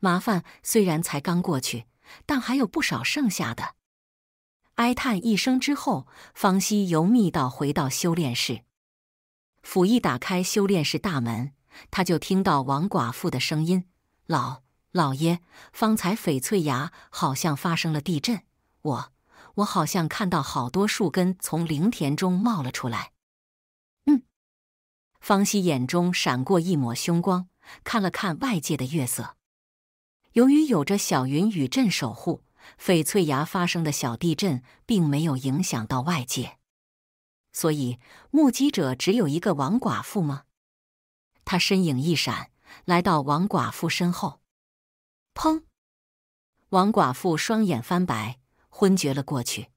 麻烦虽然才刚过去，但还有不少剩下的。哀叹一声之后，方西由密道回到修炼室。甫一打开修炼室大门，他就听到王寡妇的声音：“老老爷，方才翡翠崖好像发生了地震，我我好像看到好多树根从灵田中冒了出来。”嗯，方西眼中闪过一抹凶光，看了看外界的月色。由于有着小云与镇守护，翡翠崖发生的小地震并没有影响到外界，所以目击者只有一个王寡妇吗？他身影一闪，来到王寡妇身后，砰！王寡妇双眼翻白，昏厥了过去。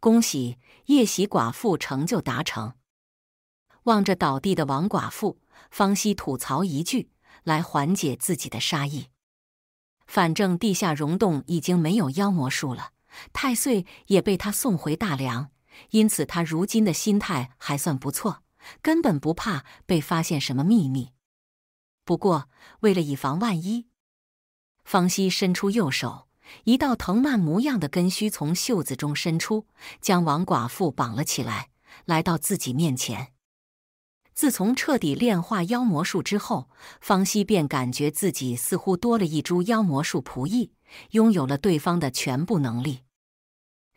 恭喜夜袭寡妇成就达成！望着倒地的王寡妇，方希吐槽一句，来缓解自己的杀意。反正地下溶洞已经没有妖魔术了，太岁也被他送回大梁，因此他如今的心态还算不错，根本不怕被发现什么秘密。不过为了以防万一，方西伸出右手，一道藤蔓模样的根须从袖子中伸出，将王寡妇绑了起来，来到自己面前。自从彻底炼化妖魔术之后，方希便感觉自己似乎多了一株妖魔树仆役，拥有了对方的全部能力。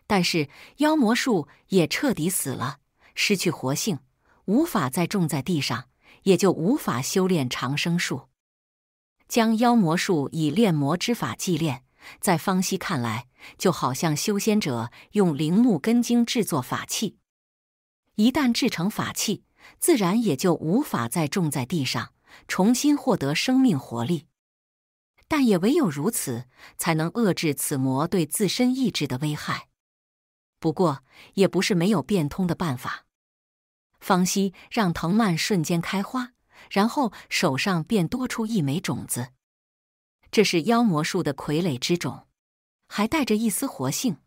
但是妖魔树也彻底死了，失去活性，无法再种在地上，也就无法修炼长生术。将妖魔术以炼魔之法祭炼，在方希看来，就好像修仙者用灵木根茎制作法器，一旦制成法器。自然也就无法再种在地上，重新获得生命活力。但也唯有如此，才能遏制此魔对自身意志的危害。不过，也不是没有变通的办法。方希让藤蔓瞬间开花，然后手上便多出一枚种子。这是妖魔树的傀儡之种，还带着一丝活性。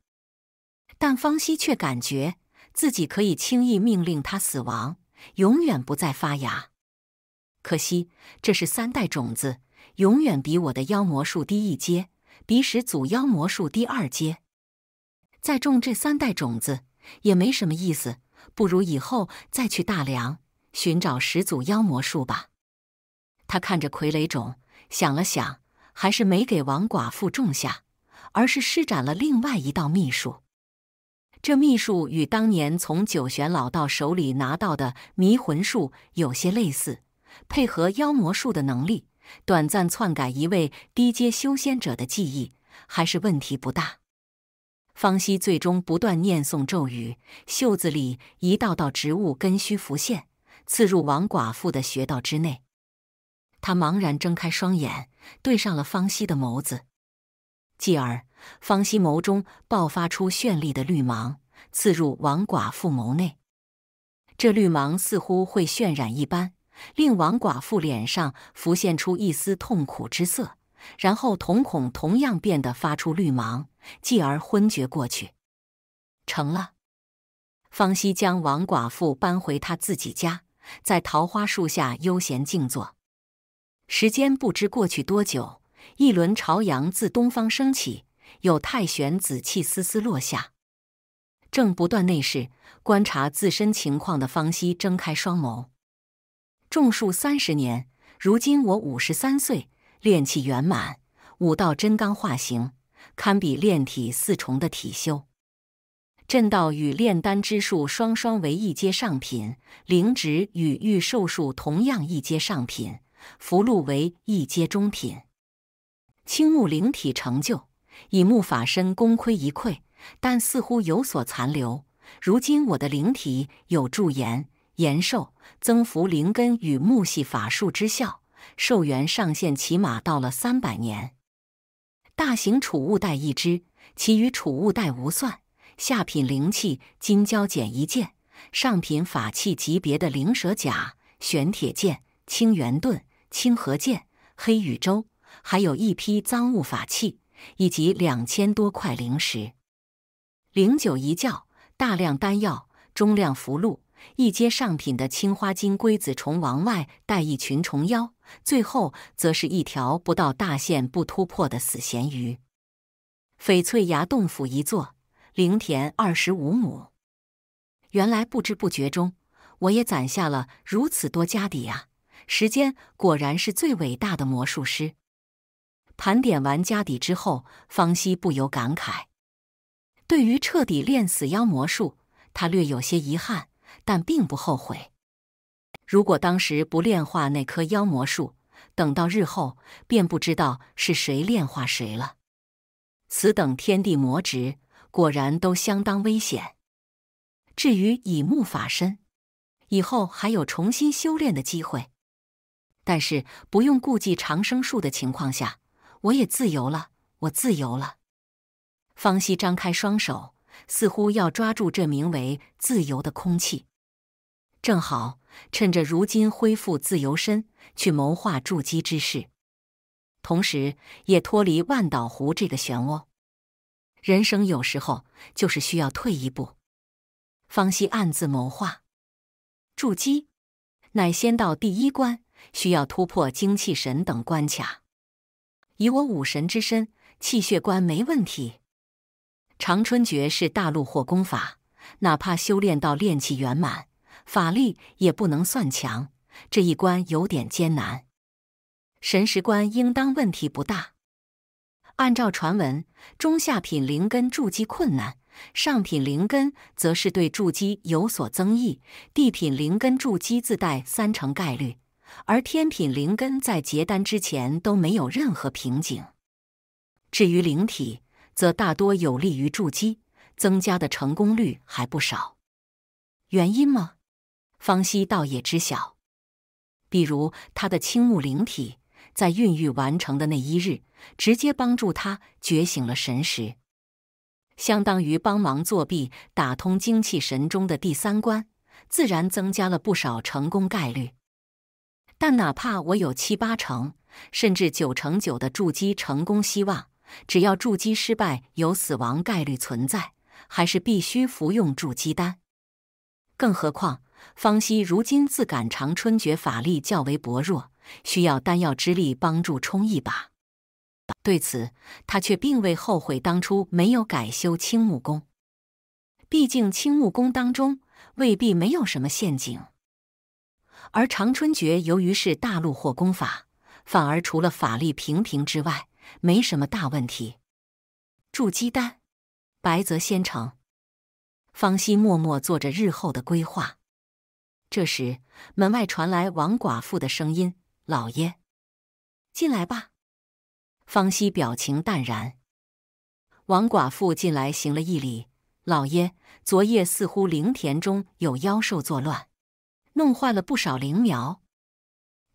但方希却感觉自己可以轻易命令它死亡。永远不再发芽。可惜这是三代种子，永远比我的妖魔术低一阶，比始祖妖魔术低二阶。再种这三代种子也没什么意思，不如以后再去大梁寻找始祖妖魔术吧。他看着傀儡种，想了想，还是没给王寡妇种下，而是施展了另外一道秘术。这秘术与当年从九玄老道手里拿到的迷魂术有些类似，配合妖魔术的能力，短暂篡改一位低阶修仙者的记忆，还是问题不大。方希最终不断念诵咒语，袖子里一道道植物根须浮现，刺入王寡妇的穴道之内。他茫然睁开双眼，对上了方希的眸子。继而，方西眸中爆发出绚丽的绿芒，刺入王寡妇眸内。这绿芒似乎会渲染一般，令王寡妇脸上浮现出一丝痛苦之色，然后瞳孔同样变得发出绿芒，继而昏厥过去。成了，方西将王寡妇搬回他自己家，在桃花树下悠闲静坐。时间不知过去多久。一轮朝阳自东方升起，有太玄紫气丝丝落下。正不断内视观察自身情况的方希睁开双眸。种树三十年，如今我五十三岁，炼气圆满，武道真刚化形，堪比炼体四重的体修。震道与炼丹之术双双为一阶上品，灵植与御兽术同样一阶上品，福禄为一阶中品。青木灵体成就，以木法身功亏一篑，但似乎有所残留。如今我的灵体有助延延寿、增幅灵根与木系法术之效，寿元上限起码到了三百年。大型储物袋一只，其余储物袋无算。下品灵器金蛟剪一件，上品法器级别的灵蛇甲、玄铁剑、青元盾、青河剑、黑羽舟。还有一批赃物法器，以及两千多块灵石、灵酒一窖、大量丹药、中量符箓、一阶上品的青花金龟子虫王外带一群虫妖，最后则是一条不到大线不突破的死咸鱼。翡翠崖洞府一座，灵田二十五亩。原来不知不觉中，我也攒下了如此多家底啊！时间果然是最伟大的魔术师。盘点完家底之后，方西不由感慨：“对于彻底练死妖魔术，他略有些遗憾，但并不后悔。如果当时不炼化那颗妖魔树，等到日后便不知道是谁炼化谁了。此等天地魔值，果然都相当危险。至于以木法身，以后还有重新修炼的机会，但是不用顾忌长生术的情况下。”我也自由了，我自由了。方希张开双手，似乎要抓住这名为自由的空气。正好趁着如今恢复自由身，去谋划筑基之事，同时也脱离万岛湖这个漩涡。人生有时候就是需要退一步。方希暗自谋划：筑基乃先到第一关，需要突破精气神等关卡。以我武神之身，气血关没问题。长春诀是大陆火功法，哪怕修炼到炼气圆满，法力也不能算强。这一关有点艰难。神识关应当问题不大。按照传闻，中下品灵根筑基困难，上品灵根则是对筑基有所增益，地品灵根筑基自带三成概率。而天品灵根在结丹之前都没有任何瓶颈，至于灵体，则大多有利于筑基，增加的成功率还不少。原因吗？方希倒也知晓，比如他的青木灵体，在孕育完成的那一日，直接帮助他觉醒了神识，相当于帮忙作弊，打通精气神中的第三关，自然增加了不少成功概率。但哪怕我有七八成，甚至九成九的筑基成功希望，只要筑基失败有死亡概率存在，还是必须服用筑基丹。更何况方西如今自感长春诀法力较为薄弱，需要丹药之力帮助冲一把。对此，他却并未后悔当初没有改修青木功，毕竟青木功当中未必没有什么陷阱。而长春诀由于是大陆货功法，反而除了法力平平之外，没什么大问题。筑基丹，白泽仙城。方希默默做着日后的规划。这时，门外传来王寡妇的声音：“老爷，进来吧。”方希表情淡然。王寡妇进来行了一礼：“老爷，昨夜似乎灵田中有妖兽作乱。”弄坏了不少灵苗。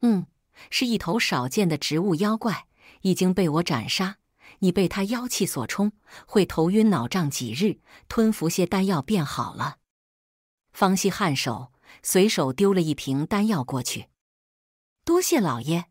嗯，是一头少见的植物妖怪，已经被我斩杀。你被他妖气所冲，会头晕脑胀几日，吞服些丹药便好了。方西颔首，随手丢了一瓶丹药过去。多谢老爷。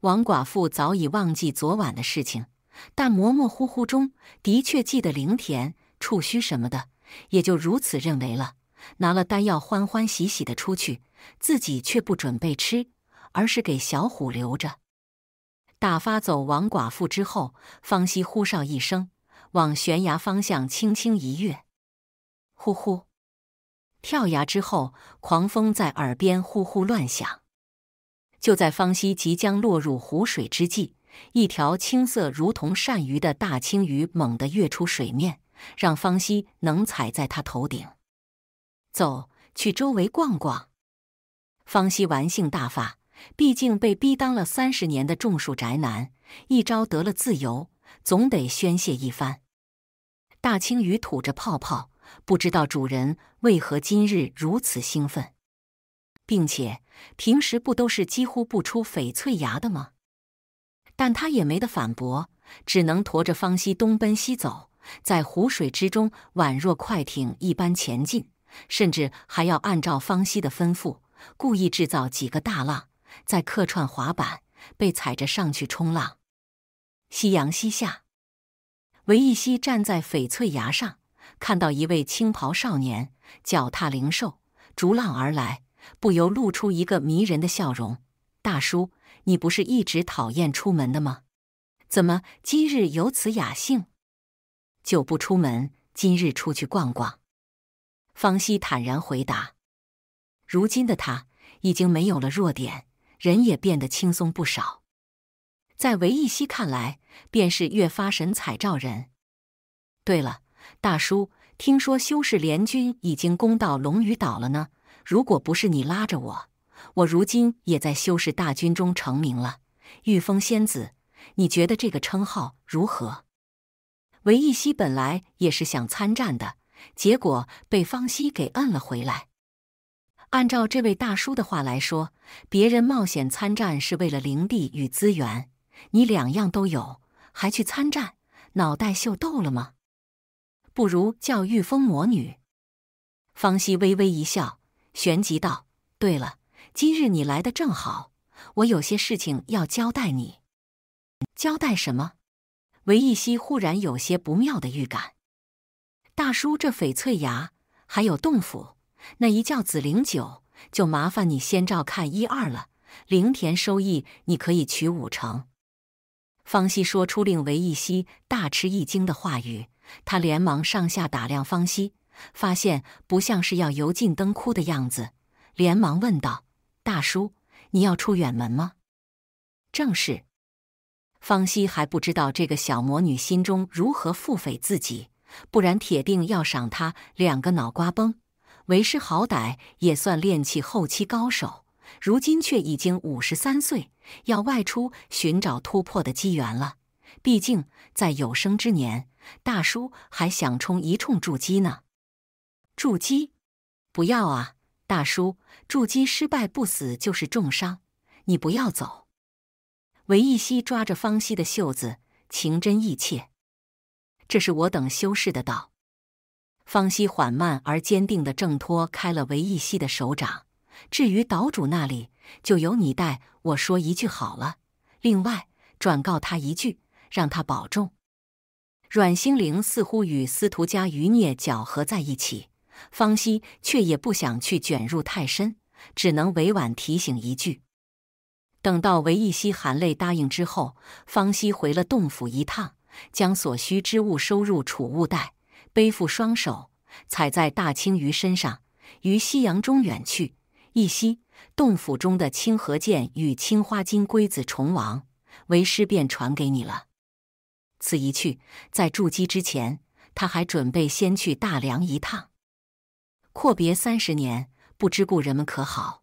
王寡妇早已忘记昨晚的事情，但模模糊糊中的确记得灵田、触须什么的，也就如此认为了。拿了丹药，欢欢喜喜的出去，自己却不准备吃，而是给小虎留着。打发走王寡妇之后，方西呼哨一声，往悬崖方向轻轻一跃，呼呼。跳崖之后，狂风在耳边呼呼乱响。就在方西即将落入湖水之际，一条青色如同鳝鱼的大青鱼猛地跃出水面，让方西能踩在他头顶。走去周围逛逛，方西玩性大发。毕竟被逼当了三十年的种树宅男，一朝得了自由，总得宣泄一番。大青鱼吐着泡泡，不知道主人为何今日如此兴奋，并且平时不都是几乎不出翡翠芽的吗？但他也没得反驳，只能驮着方西东奔西走，在湖水之中宛若快艇一般前进。甚至还要按照方西的吩咐，故意制造几个大浪，在客串滑板，被踩着上去冲浪。夕阳西下，韦一西站在翡翠崖上，看到一位青袍少年脚踏灵兽，逐浪而来，不由露出一个迷人的笑容。大叔，你不是一直讨厌出门的吗？怎么今日有此雅兴？久不出门，今日出去逛逛。方希坦然回答：“如今的他已经没有了弱点，人也变得轻松不少。在韦一希看来，便是越发神采照人。对了，大叔，听说修士联军已经攻到龙鱼岛了呢。如果不是你拉着我，我如今也在修士大军中成名了。御风仙子，你觉得这个称号如何？”韦一希本来也是想参战的。结果被方希给摁了回来。按照这位大叔的话来说，别人冒险参战是为了灵地与资源，你两样都有，还去参战，脑袋秀逗了吗？不如叫御风魔女。方希微微一笑，旋即道：“对了，今日你来的正好，我有些事情要交代你。交代什么？”韦一希忽然有些不妙的预感。大叔，这翡翠崖还有洞府，那一窖紫灵酒就麻烦你先照看一二了。灵田收益你可以取五成。方西说出令韦一希大吃一惊的话语，他连忙上下打量方西，发现不像是要油尽灯枯的样子，连忙问道：“大叔，你要出远门吗？”正是。方西还不知道这个小魔女心中如何腹诽自己。不然铁定要赏他两个脑瓜崩。为师好歹也算练气后期高手，如今却已经五十三岁，要外出寻找突破的机缘了。毕竟在有生之年，大叔还想冲一冲筑基呢。筑基？不要啊，大叔！筑基失败不死就是重伤，你不要走。韦一夕抓着方希的袖子，情真意切。这是我等修士的道。方希缓慢而坚定地挣脱开了韦一希的手掌。至于岛主那里，就由你代我说一句好了。另外，转告他一句，让他保重。阮星灵似乎与司徒家余孽搅合在一起，方希却也不想去卷入太深，只能委婉提醒一句。等到韦一希含泪答应之后，方希回了洞府一趟。将所需之物收入储物袋，背负双手，踩在大青鱼身上，于夕阳中远去。一夕，洞府中的青河剑与青花金龟子虫王，为师便传给你了。此一去，在筑基之前，他还准备先去大梁一趟。阔别三十年，不知故人们可好？